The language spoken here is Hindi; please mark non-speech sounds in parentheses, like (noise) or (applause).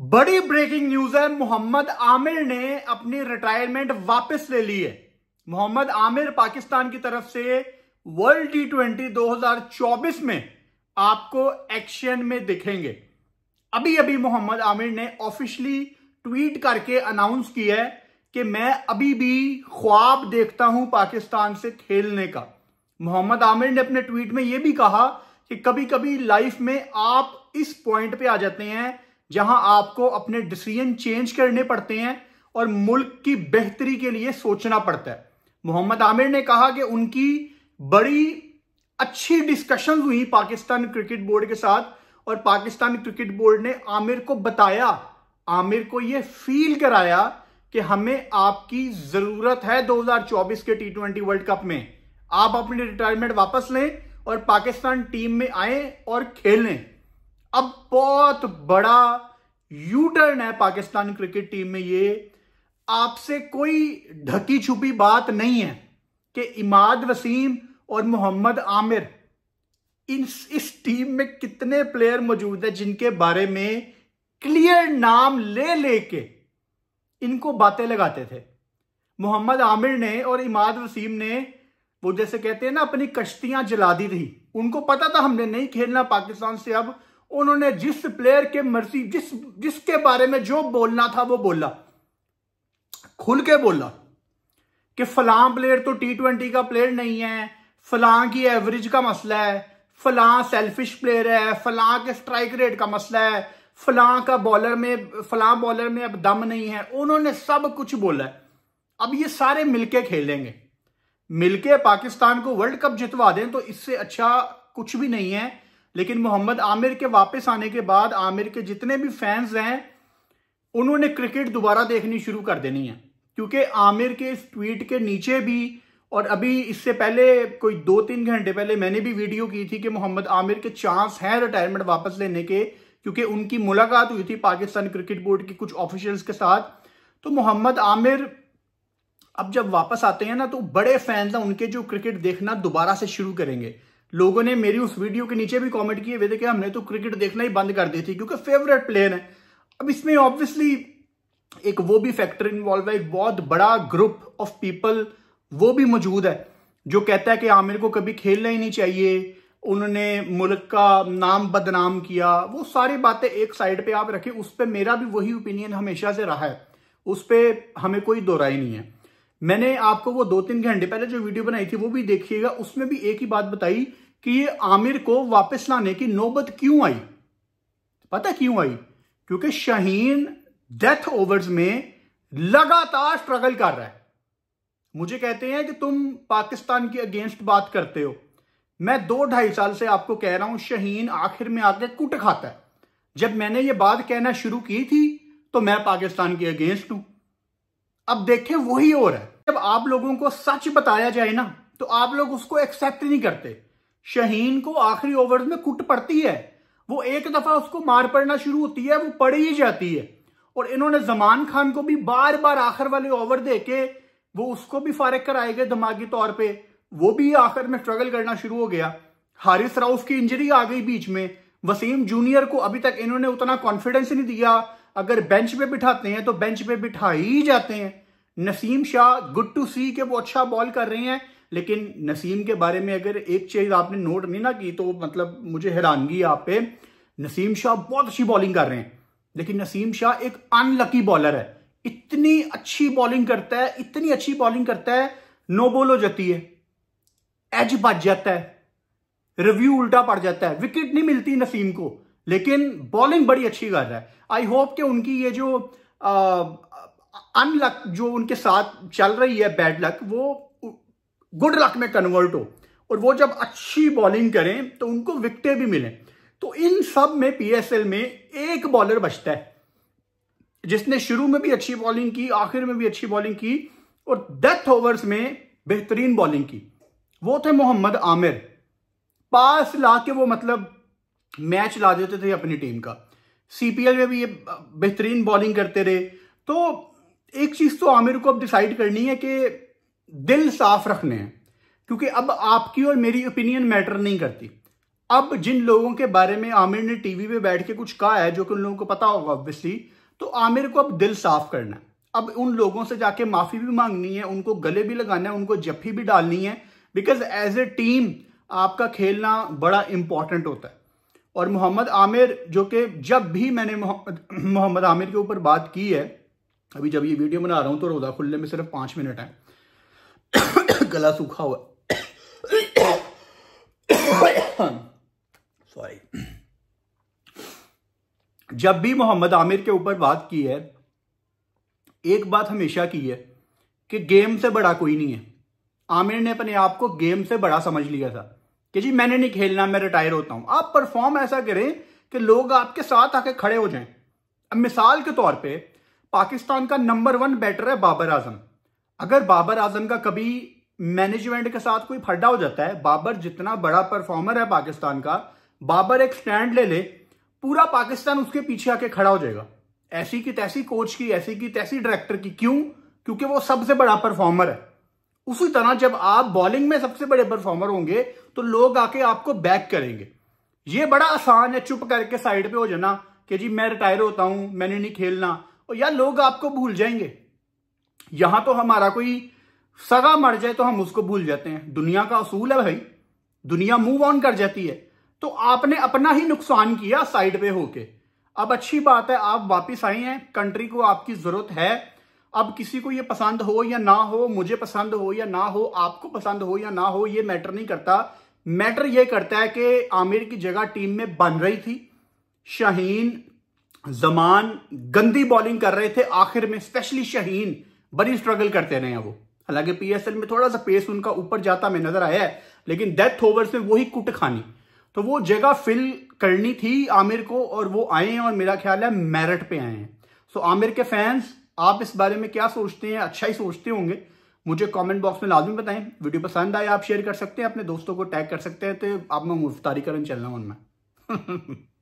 बड़ी ब्रेकिंग न्यूज है मोहम्मद आमिर ने अपनी रिटायरमेंट वापस ले ली है मोहम्मद आमिर पाकिस्तान की तरफ से वर्ल्ड टी ट्वेंटी दो में आपको एक्शन में दिखेंगे अभी अभी मोहम्मद आमिर ने ऑफिशियली ट्वीट करके अनाउंस किया है कि मैं अभी भी ख्वाब देखता हूं पाकिस्तान से खेलने का मोहम्मद आमिर ने अपने ट्वीट में यह भी कहा कि कभी कभी लाइफ में आप इस पॉइंट पे आ जाते हैं जहां आपको अपने डिसीजन चेंज करने पड़ते हैं और मुल्क की बेहतरी के लिए सोचना पड़ता है मोहम्मद आमिर ने कहा कि उनकी बड़ी अच्छी डिस्कशन हुई पाकिस्तान क्रिकेट बोर्ड के साथ और पाकिस्तान क्रिकेट बोर्ड ने आमिर को बताया आमिर को यह फील कराया कि हमें आपकी जरूरत है 2024 के टी ट्वेंटी वर्ल्ड कप में आप अपनी रिटायरमेंट वापस लें और पाकिस्तान टीम में आए और खेलें अब बहुत बड़ा यू टर्न है पाकिस्तान क्रिकेट टीम में ये आपसे कोई ढकी छुपी बात नहीं है कि इमाद वसीम और मोहम्मद आमिर इन इस टीम में कितने प्लेयर मौजूद है जिनके बारे में क्लियर नाम ले लेके इनको बातें लगाते थे मोहम्मद आमिर ने और इमाद वसीम ने वो जैसे कहते हैं ना अपनी कश्तियां जला दी थी उनको पता था हमने नहीं खेलना पाकिस्तान से अब उन्होंने जिस प्लेयर के मर्जी जिस जिसके बारे में जो बोलना था वो बोला खुल के बोला कि फलां प्लेयर तो टी ट्वेंटी का प्लेयर नहीं है फलां की एवरेज का मसला है फलां सेल्फिश प्लेयर है फलां के स्ट्राइक रेट का मसला है फलां का बॉलर में फलां बॉलर में अब दम नहीं है उन्होंने सब कुछ बोला है अब ये सारे मिलके खेलेंगे मिलके पाकिस्तान को वर्ल्ड कप जितवा दें तो इससे अच्छा कुछ भी नहीं है लेकिन मोहम्मद आमिर के वापस आने के बाद आमिर के जितने भी फैंस हैं उन्होंने क्रिकेट दोबारा देखनी शुरू कर देनी है क्योंकि आमिर के इस ट्वीट के नीचे भी और अभी इससे पहले कोई दो तीन घंटे पहले मैंने भी वीडियो की थी कि मोहम्मद आमिर के चांस हैं रिटायरमेंट वापस लेने के क्योंकि उनकी मुलाकात हुई थी पाकिस्तान क्रिकेट बोर्ड के कुछ ऑफिशियल्स के साथ तो मोहम्मद आमिर अब जब वापस आते हैं ना तो बड़े फैंस हैं उनके जो क्रिकेट देखना दोबारा से शुरू करेंगे लोगों ने मेरी उस वीडियो के नीचे भी कमेंट किए हुए थे कि हमने तो क्रिकेट देखना ही बंद कर दी थी क्योंकि फेवरेट प्लेयर है अब इसमें ऑब्वियसली एक वो भी फैक्टर इन्वॉल्व है एक बहुत बड़ा ग्रुप ऑफ पीपल वो भी मौजूद है जो कहता है कि आमिर को कभी खेलना ही नहीं चाहिए उन्होंने मुल्क का नाम बदनाम किया वो सारी बातें एक साइड पे आप रखें उस पर मेरा भी वही ओपिनियन हमेशा से रहा है उस पर हमें कोई दोराई नहीं है मैंने आपको वो दो तीन घंटे पहले जो वीडियो बनाई थी वो भी देखिएगा उसमें भी एक ही बात बताई कि ये आमिर को वापस लाने की नौबत क्यों आई पता क्यों आई क्योंकि शाहीन डेथ ओवर्स में लगातार स्ट्रगल कर रहा है मुझे कहते हैं कि तुम पाकिस्तान के अगेंस्ट बात करते हो मैं दो ढाई साल से आपको कह रहा हूं शहीन आखिर में आके कुट खाता है जब मैंने ये बात कहना शुरू की थी तो मैं पाकिस्तान के अगेंस्ट हूं अब देखें वही और है जब आप लोगों को सच बताया जाए ना तो आप लोग उसको एक्सेप्ट नहीं करते शहीन को आखिरी ओवर में कुट पड़ती है वो एक दफा उसको मार पड़ना शुरू होती है वो पड़ ही जाती है और इन्होंने जमान खान को भी बार बार आखिर वाले ओवर दे के वो उसको भी फारग कराए गए दिमागी तौर पे वो भी आखिर में स्ट्रगल करना शुरू हो गया हारिस राउफ की इंजरी आ गई बीच में वसीम जूनियर को अभी तक इन्होंने उतना कॉन्फिडेंस नहीं दिया अगर बेंच पे बिठाते हैं तो बेंच पे बिठा ही जाते हैं Naseem Shah good to see के वो अच्छा बॉल कर रहे हैं लेकिन नसीम के बारे में अगर एक चीज़ आपने नोट नहीं ना की तो मतलब मुझे हैरानगी आप पे नसीम शाह बहुत अच्छी बॉलिंग कर रहे हैं लेकिन नसीम शाह एक अनलकी बॉलर है इतनी अच्छी बॉलिंग करता है इतनी अच्छी बॉलिंग करता है नो बॉल हो जाती है एज बच जाता है रिव्यू उल्टा पड़ जाता है विकेट नहीं मिलती नसीम को लेकिन बॉलिंग बड़ी अच्छी कर रहा है आई होप कि उनकी ये जो अनलक जो उनके साथ चल रही है बैड लक वो गुड लक में कन्वर्ट हो और वो जब अच्छी बॉलिंग करें तो उनको विकटें भी मिलें तो इन सब में पीएसएल में एक बॉलर बचता है जिसने शुरू में भी अच्छी बॉलिंग की आखिर में भी अच्छी बॉलिंग की और डेथ ओवर्स में बेहतरीन बॉलिंग की वो थे मोहम्मद आमिर पास ला के वो मतलब मैच ला देते थे अपनी टीम का सीपीएल में भी ये बेहतरीन बॉलिंग करते रहे तो एक चीज़ तो आमिर को अब डिसाइड करनी है कि दिल साफ रखने हैं क्योंकि अब आपकी और मेरी ओपिनियन मैटर नहीं करती अब जिन लोगों के बारे में आमिर ने टीवी पे बैठ के कुछ कहा है जो कि उन लोगों को पता होगा ऑब्वियसली तो आमिर को अब दिल साफ करना है अब उन लोगों से जाके माफ़ी भी मांगनी है उनको गले भी लगाना है उनको जफ्फी भी डालनी है बिकॉज एज ए टीम आपका खेलना बड़ा इंपॉर्टेंट होता है और मोहम्मद आमिर जो कि जब भी मैंने मोहम्मद आमिर के ऊपर बात की है अभी जब ये वीडियो बना रहा हूँ तो रोजा खुलने में सिर्फ पाँच मिनट है गला सूखा हुआ सॉरी (coughs) जब भी मोहम्मद आमिर के ऊपर बात की है एक बात हमेशा की है कि गेम से बड़ा कोई नहीं है आमिर ने अपने आप को गेम से बड़ा समझ लिया था कि जी मैंने नहीं खेलना मैं रिटायर होता हूं आप परफॉर्म ऐसा करें कि लोग आपके साथ आके खड़े हो जाएं अब मिसाल के तौर पे पाकिस्तान का नंबर वन बैटर है बाबर आजम अगर बाबर आजम का कभी मैनेजमेंट के साथ कोई फड्डा हो जाता है बाबर जितना बड़ा परफॉर्मर है पाकिस्तान का बाबर एक स्टैंड ले ले पूरा पाकिस्तान उसके पीछे आके खड़ा हो जाएगा ऐसी की तैसी कोच की ऐसी की तैसी डायरेक्टर की क्यों क्योंकि वो सबसे बड़ा परफॉर्मर है उसी तरह जब आप बॉलिंग में सबसे बड़े परफॉर्मर होंगे तो लोग आके आपको बैक करेंगे ये बड़ा आसान है चुप करके साइड पे हो जाना कि जी मैं रिटायर होता हूं मैंने नहीं खेलना और यार लोग आपको भूल जाएंगे यहां तो हमारा कोई सगा मर जाए तो हम उसको भूल जाते हैं दुनिया का असूल है भाई दुनिया मूव ऑन कर जाती है तो आपने अपना ही नुकसान किया साइड पे होके अब अच्छी बात है आप वापिस आई हैं कंट्री को आपकी जरूरत है अब किसी को ये पसंद हो या ना हो मुझे पसंद हो या ना हो आपको पसंद हो या ना हो ये मैटर नहीं करता मैटर ये करता है कि आमिर की जगह टीम में बन रही थी शहीन जमान गंदी बॉलिंग कर रहे थे आखिर में स्पेशली शहीन बड़ी स्ट्रगल करते रहे हैं वो हालांकि पीएसएल में थोड़ा सा पेस उनका ऊपर जाता में नजर आया है लेकिन डेथ ओवर में वही कुट खानी तो वो जगह फिल करनी थी आमिर को और वो आए हैं और मेरा ख्याल है मेरिट पे आए हैं सो आमिर के फैंस आप इस बारे में क्या सोचते हैं अच्छा ही सोचते होंगे मुझे कमेंट बॉक्स में लाजमी बताएं वीडियो पसंद आए आप शेयर कर सकते हैं अपने दोस्तों को टैग कर सकते हैं तो आप मैं मुफ्तारी करें चलना उनमें (laughs)